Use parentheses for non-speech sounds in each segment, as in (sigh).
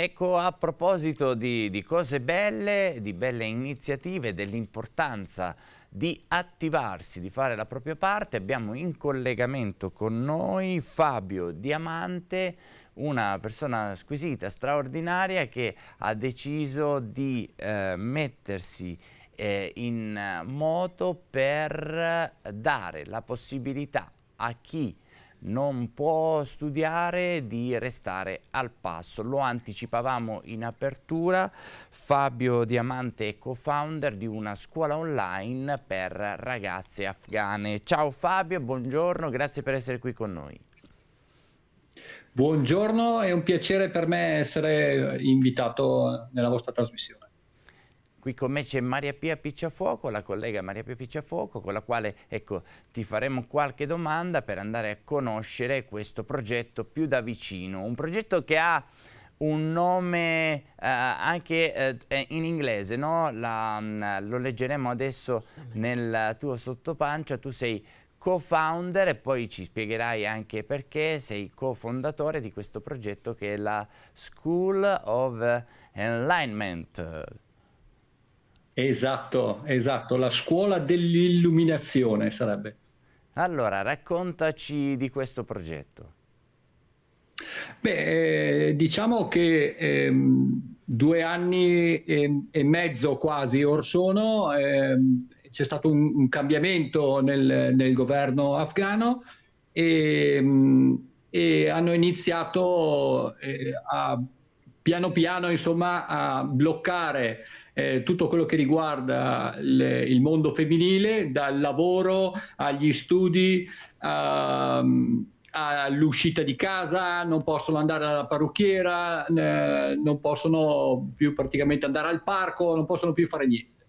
Ecco, a proposito di, di, cose belle, di belle iniziative, dell'importanza di attivarsi, di fare la propria parte, abbiamo in collegamento con noi Fabio Diamante, una persona squisita, straordinaria, che ha deciso di eh, mettersi eh, in moto per dare la possibilità a chi non può studiare di restare al passo. Lo anticipavamo in apertura, Fabio Diamante è co-founder di una scuola online per ragazze afghane. Ciao Fabio, buongiorno, grazie per essere qui con noi. Buongiorno, è un piacere per me essere invitato nella vostra trasmissione. Qui con me c'è Maria Pia Picciafuoco, la collega Maria Pia Picciafuoco, con la quale ecco, ti faremo qualche domanda per andare a conoscere questo progetto più da vicino. Un progetto che ha un nome eh, anche eh, in inglese, no? la, mm, lo leggeremo adesso nel tuo sottopancia, tu sei co-founder e poi ci spiegherai anche perché sei co-fondatore di questo progetto che è la School of Enlightenment. Esatto, esatto, la scuola dell'illuminazione sarebbe. Allora, raccontaci di questo progetto. Beh, eh, diciamo che ehm, due anni e, e, mezzo quasi or sono ehm, c'è stato un, un cambiamento nel, nel, governo afghano e, mm, e hanno iniziato eh, a, piano piano insomma, a bloccare eh, tutto quello che riguarda le, il mondo femminile, dal lavoro agli studi. Ehm, all'uscita di casa, non possono andare alla parrucchiera, eh, non possono più praticamente andare al parco, non possono più fare niente.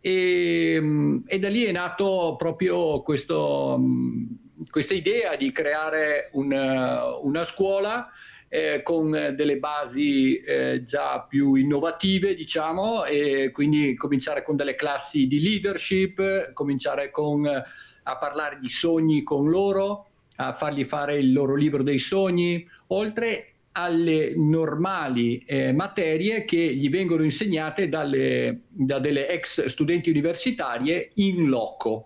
E, ehm, e da lì è nato proprio questo, mm, questa idea di creare una, eh, una scuola eh, con eh, delle basi eh, già più innovative, diciamo, e quindi cominciare con delle classi di leadership, cominciare con, eh, a parlare di sogni con loro, a fargli fare il loro libro dei sogni, oltre alle normali eh, materie che gli vengono insegnate dalle, da delle ex studenti universitarie in loco.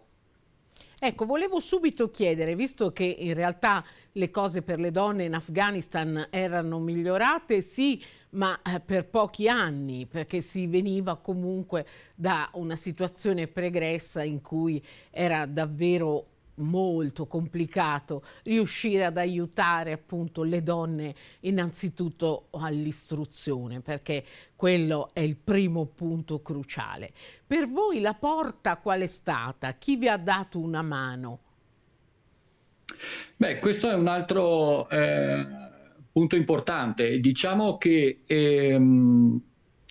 Ecco, volevo subito chiedere, visto che in realtà le cose per le donne in Afghanistan erano migliorate, sì, ma eh, per pochi anni, perché si veniva comunque da una situazione pregressa in cui era davvero molto complicato riuscire ad aiutare appunto le donne innanzitutto all'istruzione perché quello è il primo punto cruciale. Per voi la porta qual è stata? Chi vi ha dato una mano? Beh, questo è un altro eh, punto importante. Diciamo che ehm,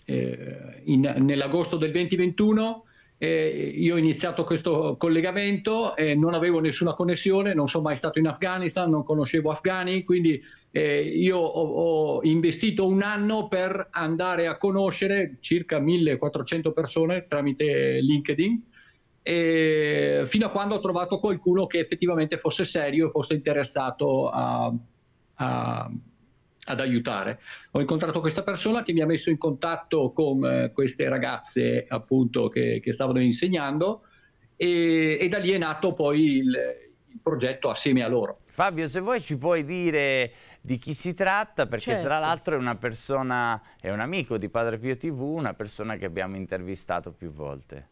eh, in, nell'agosto del 2021 eh, io ho iniziato questo collegamento, eh, non avevo nessuna connessione, non sono mai stato in Afghanistan, non conoscevo afghani, quindi eh, io ho, ho investito un anno per andare a conoscere circa 1400 persone tramite LinkedIn e eh, fino a quando ho trovato qualcuno che effettivamente fosse serio e fosse interessato a, a, ad aiutare. Ho incontrato questa persona che mi ha messo in contatto con eh, queste ragazze appunto che, che stavano insegnando e, e, da lì è nato poi il, il progetto assieme a loro. Fabio, se vuoi ci puoi dire di chi si tratta, perché certo. tra l'altro è una persona, è un amico di Padre Pio TV, una persona che abbiamo intervistato più volte.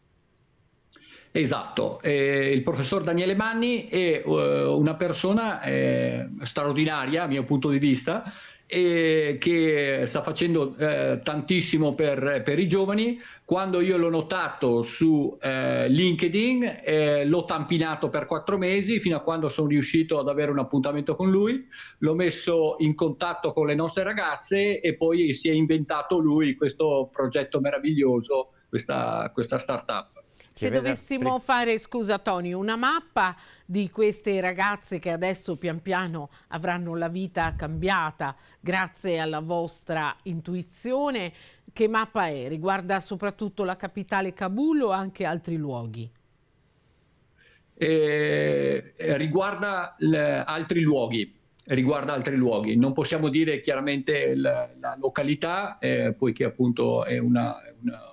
Esatto, eh, il professor Daniele Manni è uh, una persona eh, straordinaria a mio punto di vista e che sta facendo eh, tantissimo per, per, i giovani. Quando io l'ho notato su eh, LinkedIn eh, l'ho tampinato per quattro mesi fino a quando sono riuscito ad avere un appuntamento con lui, l'ho messo in contatto con le nostre ragazze e poi si è inventato lui questo progetto meraviglioso, questa, questa startup. Se dovessimo fare, scusa Tony, una mappa di queste ragazze che adesso pian piano avranno la vita cambiata grazie alla vostra intuizione, che mappa è? Riguarda soprattutto la capitale Kabul o anche altri luoghi? Eh, eh riguarda altri luoghi, riguarda altri luoghi. Non possiamo dire chiaramente la, la località, eh, poiché appunto è una, una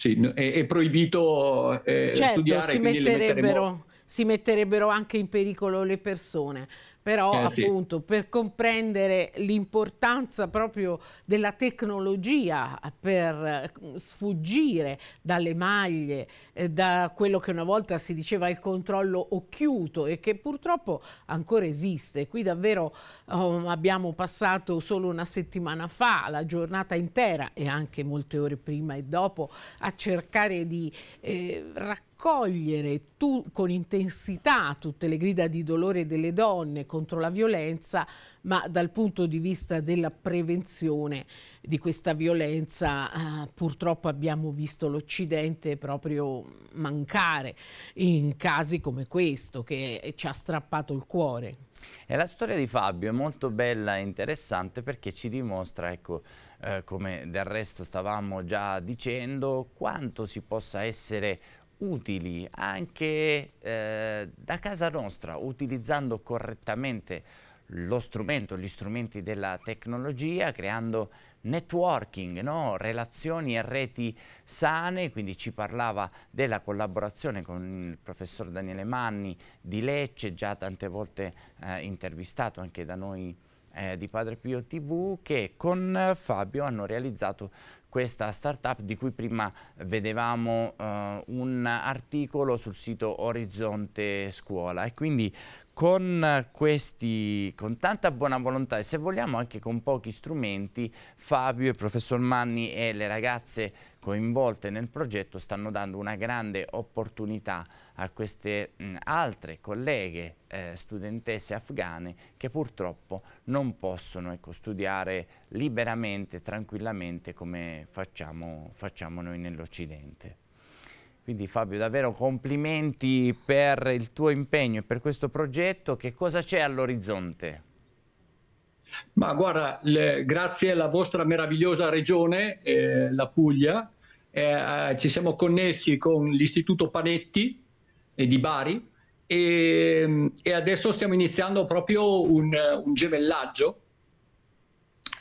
sì, è, è, proibito eh, certo, studiare. Si metterebbero, metteremo... si metterebbero anche in pericolo le persone però eh, appunto sì. per comprendere l'importanza proprio della tecnologia per eh, sfuggire dalle maglie, eh, da quello che una volta si diceva il controllo occhiuto e che purtroppo ancora esiste. Qui davvero oh, abbiamo passato solo una settimana fa la giornata intera e anche molte ore prima e dopo a cercare di eh, raccontare accogliere tu, con intensità tutte le grida di dolore delle donne contro la violenza, ma dal punto di vista della prevenzione di questa violenza eh, purtroppo abbiamo visto l'Occidente proprio mancare in casi come questo che ci ha strappato il cuore. E la storia di Fabio è molto bella e interessante perché ci dimostra, ecco, eh, come del resto stavamo già dicendo, quanto si possa essere utili anche eh, da casa nostra, utilizzando correttamente lo strumento, gli strumenti della tecnologia, creando networking, no? relazioni e reti sane, quindi ci parlava della collaborazione con il professor Daniele Manni di Lecce, già tante volte eh, intervistato anche da noi eh, di Padre Pio TV che con Fabio hanno realizzato questa startup di cui prima vedevamo eh, un articolo sul sito Orizzonte Scuola e quindi con, questi, con tanta buona volontà e se vogliamo anche con pochi strumenti Fabio e professor Manni e le ragazze coinvolte nel progetto stanno dando una grande opportunità a queste mh, mm, altre colleghe eh, studentesse afghane che purtroppo non possono ecco, studiare liberamente, tranquillamente come facciamo, facciamo noi nell'Occidente. Quindi Fabio, davvero complimenti per il tuo impegno e per questo progetto. Che cosa c'è all'orizzonte? Ma guarda, le, grazie alla vostra meravigliosa regione, eh, la Puglia, eh, eh ci siamo connessi con l'Istituto Panetti, di Bari e, e, adesso stiamo iniziando proprio un, un gemellaggio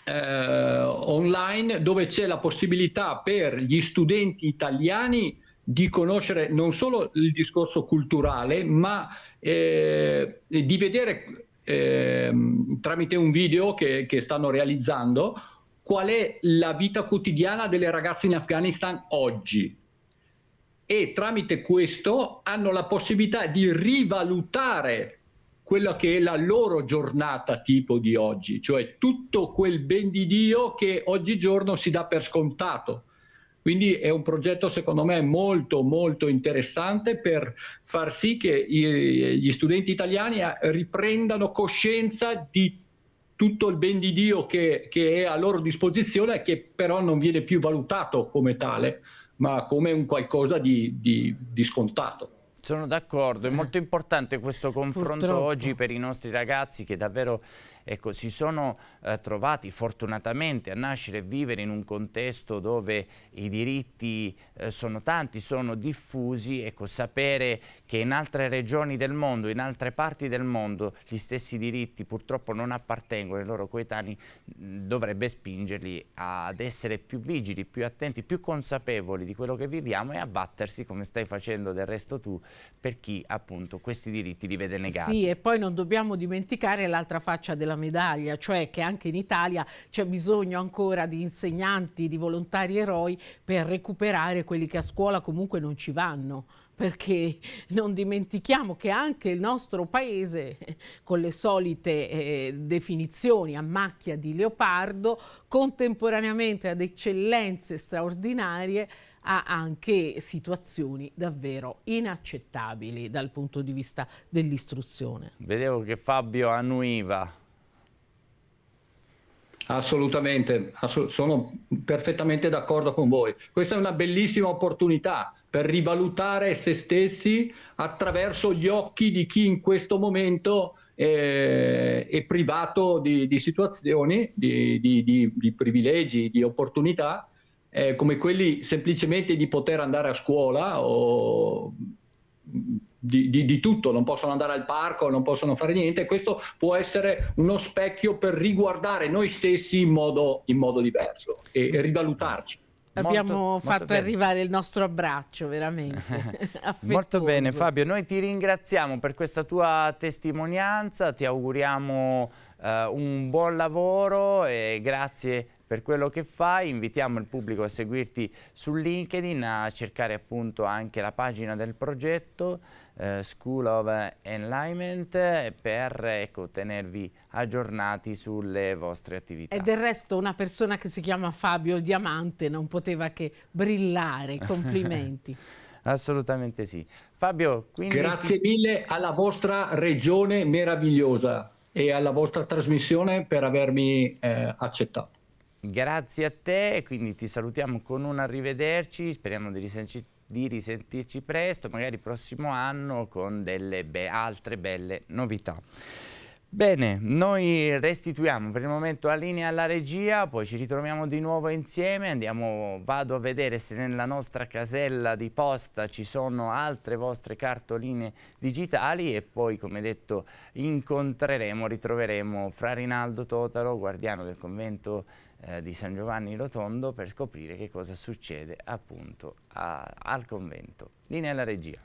eh, online dove c'è la possibilità per gli studenti italiani di conoscere non solo il discorso culturale, ma eh, di vedere eh, tramite un video che, che, stanno realizzando qual è la vita quotidiana delle ragazze in Afghanistan oggi e tramite questo hanno la possibilità di rivalutare quella che è la loro giornata tipo di oggi, cioè tutto quel ben di Dio che oggigiorno si dà per scontato. Quindi è un progetto secondo me molto molto interessante per far sì che gli studenti italiani eh, riprendano coscienza di tutto il ben di Dio che, che è a loro disposizione e che però non viene più valutato come tale ma come un qualcosa di, di, di scontato. Sono d'accordo, è molto importante questo confronto Purtroppo. oggi per i nostri ragazzi che davvero ecco, si sono eh, trovati fortunatamente a nascere e vivere in un contesto dove i diritti eh, sono tanti, sono diffusi, ecco, sapere che in altre regioni del mondo, in altre parti del mondo, gli stessi diritti purtroppo non appartengono ai loro coetanei, dovrebbe spingerli ad essere più vigili, più attenti, più consapevoli di quello che viviamo e a battersi, come stai facendo del resto tu, per chi appunto questi diritti li vede negati. Sì, e poi non dobbiamo dimenticare l'altra faccia della medaglia, cioè che anche in Italia c'è bisogno ancora di insegnanti, di volontari eroi per recuperare quelli che a scuola comunque non ci vanno perché (laughs) non dimentichiamo che anche il nostro paese, (laughs) con le solite eh, definizioni a macchia di leopardo, contemporaneamente ad eccellenze straordinarie, ha anche situazioni davvero inaccettabili dal punto di vista dell'istruzione. Vedevo che Fabio annuiva Assolutamente, ass- sono perfettamente d'accordo con voi. Questa è una bellissima opportunità per rivalutare se stessi attraverso gli occhi di chi in questo momento eh, è privato di, di situazioni, di, di, di, privilegi, di opportunità, eh, come quelli semplicemente di poter andare a scuola o di, di, di, tutto, non possono andare al parco, non possono fare niente. Questo può essere uno specchio per riguardare noi stessi in modo, in modo diverso e, e rivalutarci. Abbiamo molto, fatto molto arrivare il nostro abbraccio, veramente. (laughs) molto bene Fabio, noi ti ringraziamo per questa tua testimonianza, ti auguriamo eh, un buon lavoro e grazie per quello che fai, invitiamo il pubblico a seguirti su LinkedIn, a cercare appunto anche la pagina del progetto eh, School of Enlightenment per ecco, tenervi aggiornati sulle vostre attività. E del resto una persona che si chiama Fabio Diamante non poteva che brillare, (laughs) complimenti. Assolutamente sì. Fabio, quindi... Grazie mille alla vostra regione meravigliosa e alla vostra trasmissione per avermi eh, accettato. Grazie a te, quindi ti salutiamo con un arrivederci, speriamo di, risentirci, di risentirci presto, magari prossimo anno con delle be altre belle novità. Bene, noi restituiamo per il momento la linea alla regia, poi ci ritroviamo di nuovo insieme, Andiamo, vado a vedere se nella nostra casella di posta ci sono altre vostre cartoline digitali e poi come detto incontreremo, ritroveremo Fra Rinaldo Totaro, guardiano del convento eh, di San Giovanni Rotondo per scoprire che cosa succede appunto a, al convento. Linea alla regia.